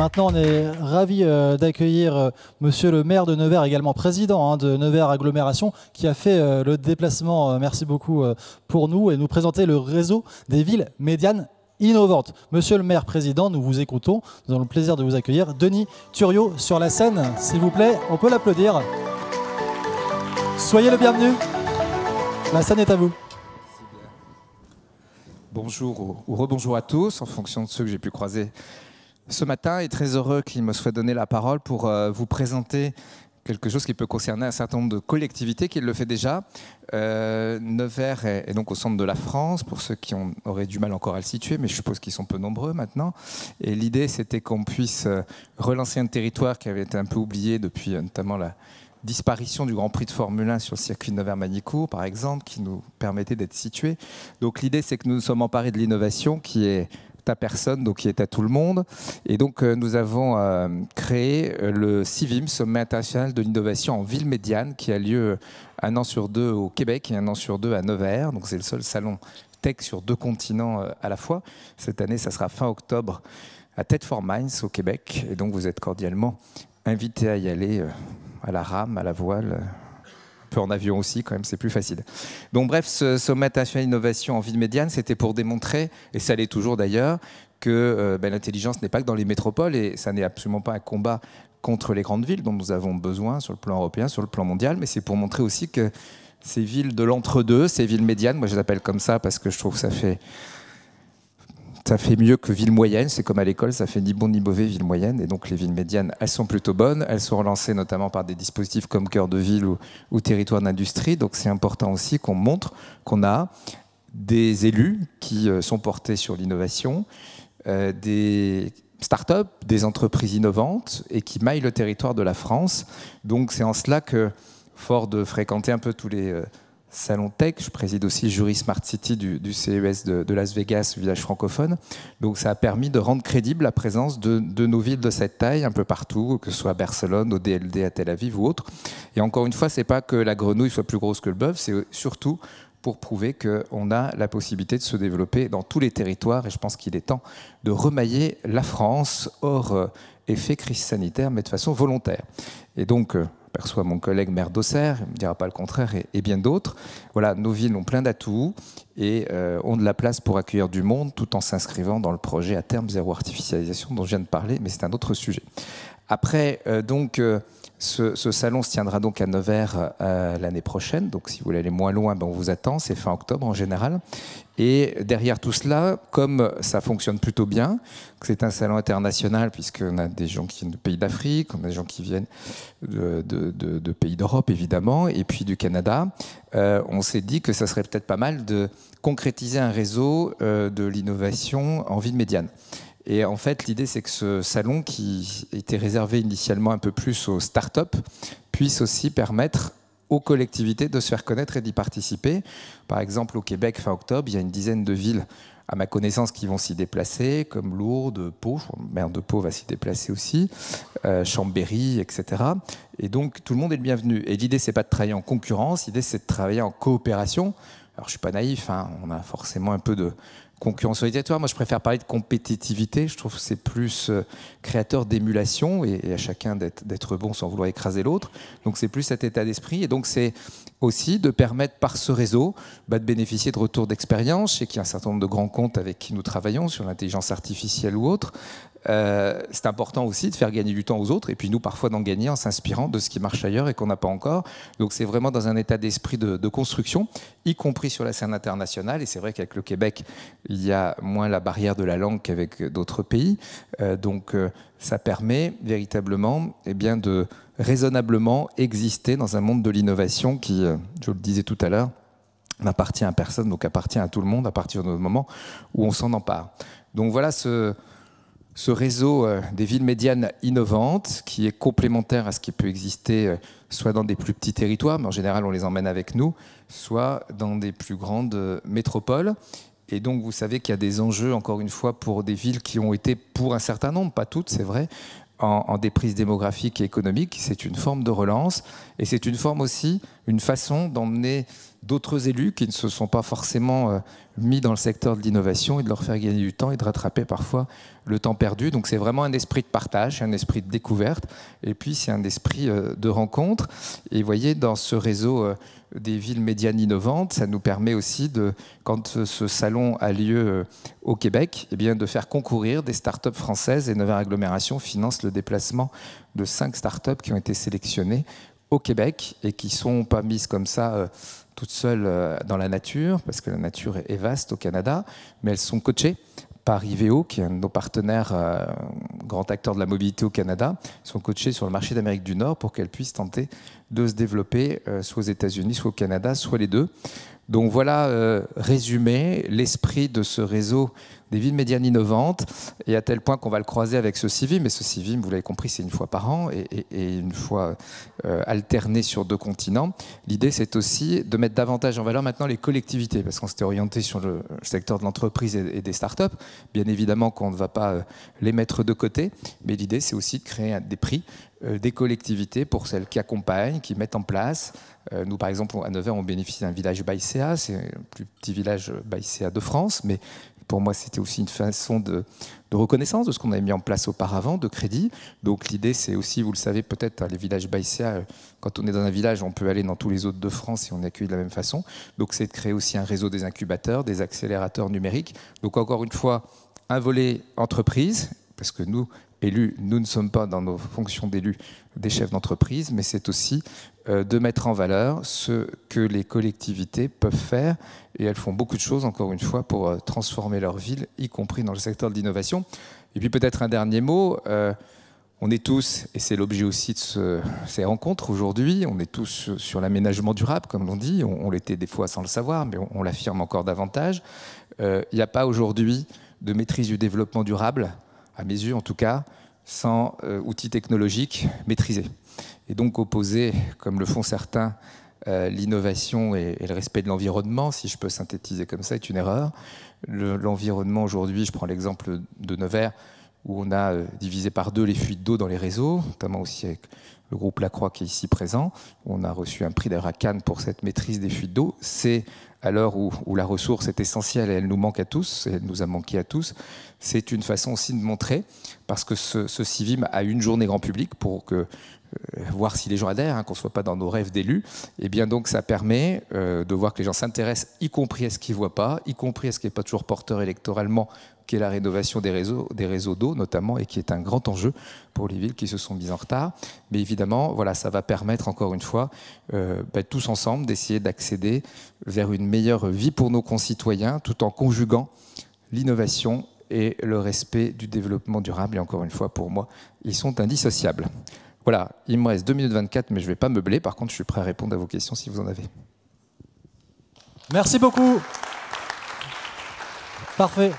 Maintenant, on est ravi euh, d'accueillir euh, Monsieur le maire de Nevers, également président hein, de Nevers Agglomération, qui a fait euh, le déplacement. merci beaucoup pour nous et nous présenter le réseau des villes médianes innovantes. Monsieur le maire président, nous vous écoutons. Nous avons le plaisir de vous accueillir. Denis turio sur la scène, s'il vous plaît. On peut l'applaudir. Soyez le bienvenu. La scène est à vous. Bonjour ou rebonjour à tous, en fonction de ceux que j'ai pu croiser ce matin est très heureux qu'il me soit donné la parole pour euh, vous présenter quelque chose qui peut concerner un certain nombre de collectivités, qui le fait déjà. Euh, Nevers est, donc au centre de la France, pour ceux qui ont, auraient du mal encore à le situer, mais je suppose qu'ils sont peu nombreux maintenant. Et l'idée, c'était qu'on puisse euh, relancer un territoire qui avait été un peu oublié depuis notamment la disparition du Grand Prix de Formule 1 sur le circuit de Nevers-Manicourt, par exemple, qui nous permettait d'être situés. Donc l'idée, c'est que nous nous sommes emparés de l'innovation qui est ta personne, donc qui est à tout le monde. Et donc, euh, nous avons euh, créé euh, le CIVIM, Sommet international de l'innovation en ville médiane, qui a lieu un an sur deux au Québec et un an sur deux à Nevers. Donc, c'est le seul salon tech sur deux continents à la fois. Cette année, ça sera fin octobre à Tête for Mines au Québec. Et donc, vous êtes cordialement invités à y aller à la rame, à la voile, peu en avion aussi, quand même, c'est plus facile. Donc bref, ce sommet national innovation en ville médiane, c'était pour démontrer, et ça l'est toujours d'ailleurs, que euh, ben, l'intelligence n'est pas que dans les métropoles, et ça n'est absolument pas un combat contre les grandes villes dont nous avons besoin sur le plan européen, sur le plan mondial, mais c'est pour montrer aussi que ces villes de l'entre-deux, ces villes médianes, moi je les appelle comme ça parce que je trouve que ça fait ça fait mieux que ville moyenne. C'est comme à l'école, ça fait ni bon ni mauvais ville moyenne. Et donc les villes médianes, elles sont plutôt bonnes. Elles sont relancées notamment par des dispositifs comme cœur de ville ou, territoire d'industrie. Donc c'est important aussi qu'on montre qu'on a des élus qui euh, sont portés sur l'innovation, euh, des start-up, des entreprises innovantes et qui maillent le territoire de la France. Donc c'est en cela que, fort de fréquenter un peu tous les... Euh, Salon Tech. Je préside aussi Jury Smart City du, CES de, Las Vegas, village francophone. Donc ça a permis de rendre crédible la présence de, nos villes de cette taille un peu partout, que ce soit Barcelone, au DLD, à Tel Aviv ou autre. Et encore une fois, ce n'est pas que la grenouille soit plus grosse que le bœuf, c'est surtout pour prouver qu'on a la possibilité de se développer dans tous les territoires. Et je pense qu'il est temps de remailler la France hors euh, effet crise sanitaire, mais de façon volontaire. Et donc, euh, perçoit mon collègue maire d'Auxerre, il ne me dira pas le contraire, et, bien d'autres. Voilà, nos villes ont plein d'atouts et euh, ont de la place pour accueillir du monde tout en s'inscrivant dans le projet à terme zéro artificialisation dont je viens de parler, mais c'est un autre sujet. Après, euh, donc, euh, ce, salon se tiendra donc à Nevers euh, l'année prochaine. Donc, si vous voulez aller moins loin, ben, on vous attend. C'est fin octobre en général. Et derrière tout cela, comme ça fonctionne plutôt bien, c'est un salon international puisqu'on a des gens qui viennent de pays d'Afrique, on a des gens qui viennent de, pays d'Europe évidemment, et puis du Canada, on s'est dit que ça serait peut-être pas mal de concrétiser un réseau de l'innovation en ville médiane. Et en fait, l'idée, c'est que ce salon, qui était réservé initialement un peu plus aux startups, puisse aussi permettre aux collectivités de se faire connaître et d'y participer. Par exemple, au Québec, fin octobre, il y a une dizaine de villes, à ma connaissance, qui vont s'y déplacer, comme Lourdes, Pau, mère de Pau va s'y déplacer aussi, euh, Chambéry, etc. Et donc, tout le monde est le bienvenu. Et l'idée, c'est pas de travailler en concurrence, l'idée, c'est de travailler en coopération. Alors, je suis pas naïf, hein, on a forcément un peu de concurrence obligatoire. Moi, je préfère parler de compétitivité. Je trouve que c'est plus euh, créateur d'émulation et, à chacun d'être bon sans vouloir écraser l'autre. Donc, c'est plus cet état d'esprit. Et donc, c'est aussi de permettre par ce réseau bah, de bénéficier de retours d'expérience. Je sais qu'il y a un certain nombre de grands comptes avec qui nous travaillons sur l'intelligence artificielle ou autre, euh, c'est important aussi de faire gagner du temps aux autres et puis nous parfois d'en gagner en s'inspirant de ce qui marche ailleurs et qu'on n'a pas encore. Donc c'est vraiment dans un état d'esprit de, construction, y compris sur la scène internationale. Et c'est vrai qu'avec le Québec, il y a moins la barrière de la langue qu'avec d'autres pays. Euh, donc euh, ça permet véritablement et eh bien, de raisonnablement exister dans un monde de l'innovation qui, je le disais tout à l'heure, n'appartient à personne, donc appartient à tout le monde à partir du moment où on s'en empare. Donc voilà ce ce réseau euh, des villes médianes innovantes qui est complémentaire à ce qui peut exister euh, soit dans des plus petits territoires, mais en général on les emmène avec nous, soit dans des plus grandes euh, métropoles. Et donc vous savez qu'il y a des enjeux, encore une fois, pour des villes qui ont été, pour un certain nombre, pas toutes c'est vrai, en, en déprise démographique et économique. C'est une forme de relance et c'est une forme aussi, une façon d'emmener d'autres élus qui ne se sont pas forcément mis dans le secteur de l'innovation et de leur faire gagner du temps et de rattraper parfois le temps perdu. Donc c'est vraiment un esprit de partage, un esprit de découverte, et puis c'est un esprit euh, de rencontre. Et voyez, dans ce réseau euh, des villes médianes innovantes, ça nous permet aussi de, quand euh, ce salon a lieu au Québec, eh bien de faire concourir des startups françaises et Nevers Agglomération finance le déplacement de cinq startups qui ont été sélectionnées au Québec et qui sont pas mises comme ça euh, toutes seules euh, dans la nature, parce que la nature est vaste au Canada, mais elles sont coachées par Iveo, qui est un de nos partenaires, euh, grands grand acteur de la mobilité au Canada, Elles sont coachées sur le marché d'Amérique du Nord pour qu'elles puissent tenter de se développer, euh, soit aux États-Unis, soit au Canada, soit les deux. Donc voilà, euh, résumé, l'esprit de ce réseau des villes médianes innovantes, et à tel point qu'on va le croiser avec ce CIVIM, Mais ce CIVIM, vous l'avez compris, c'est une fois par an, et, une fois euh, alterné sur deux continents. L'idée, c'est aussi de mettre davantage en valeur maintenant les collectivités, parce qu'on s'était orienté sur le secteur de l'entreprise et, et, des up Bien évidemment qu'on ne va pas les mettre de côté, mais l'idée, c'est aussi de créer des prix euh, des collectivités pour celles qui accompagnent, qui mettent en place. Euh, nous, par exemple, à Nevers, on bénéficie d'un village Baïséa, c'est le plus petit village Baïséa de France, mais pour moi, c'était aussi une façon de, reconnaissance de ce qu'on avait mis en place auparavant, de crédit. Donc l'idée, c'est aussi, vous le savez peut-être, hein, les villages Baïsia, euh, quand on est dans un village, on peut aller dans tous les autres de France et on est accueilli de la même façon. Donc c'est de créer aussi un réseau des incubateurs, des accélérateurs numériques. Donc encore une fois, un volet entreprise, parce que nous, élus, nous ne sommes pas dans nos fonctions d'élus des chefs d'entreprise, mais c'est aussi euh, de mettre en valeur ce que les collectivités peuvent faire. Et elles font beaucoup de choses, encore une fois, pour euh, transformer leur ville, y compris dans le secteur de l'innovation. Et puis peut-être un dernier mot. Euh, on est tous, et c'est l'objet aussi de ces rencontres aujourd'hui, on est tous sur l'aménagement durable, comme l'on dit. On, l'était des fois sans le savoir, mais on, l'affirme encore davantage. Il n'y a pas aujourd'hui de maîtrise du développement durable à mes yeux en tout cas, sans euh, outils technologiques maîtrisés. Et donc opposer, comme le font certains, euh, l'innovation et, le respect de l'environnement, si je peux synthétiser comme ça, est une erreur. L'environnement aujourd'hui, je prends l'exemple de Nevers, où on a euh, divisé par deux les fuites d'eau dans les réseaux, notamment aussi avec le groupe Lacroix qui est ici présent. On a reçu un prix d'ailleurs pour cette maîtrise des fuites d'eau. C'est à l'heure où, la ressource est essentielle et elle nous manque à tous, elle nous a manqué à tous, c'est une façon aussi de montrer, parce que ce, ce CIVIM a une journée grand public pour que euh, voir si les gens adhèrent, hein, qu'on ne soit pas dans nos rêves d'élus, et eh bien donc ça permet euh, de voir que les gens s'intéressent, y compris à ce qu'ils ne voient pas, y compris à ce qui n'est pas toujours porteur électoralement, qui est la rénovation des réseaux d'eau notamment, et qui est un grand enjeu pour les villes qui se sont mises en retard. Mais évidemment, voilà, ça va permettre encore une fois, euh, bah, tous ensemble, d'essayer d'accéder vers une meilleure vie pour nos concitoyens, tout en conjuguant l'innovation et le respect du développement durable. Et encore une fois, pour moi, ils sont indissociables. Voilà, il me reste 2 minutes 24, mais je ne vais pas meubler. Par contre, je suis prêt à répondre à vos questions si vous en avez. Merci beaucoup. Parfait.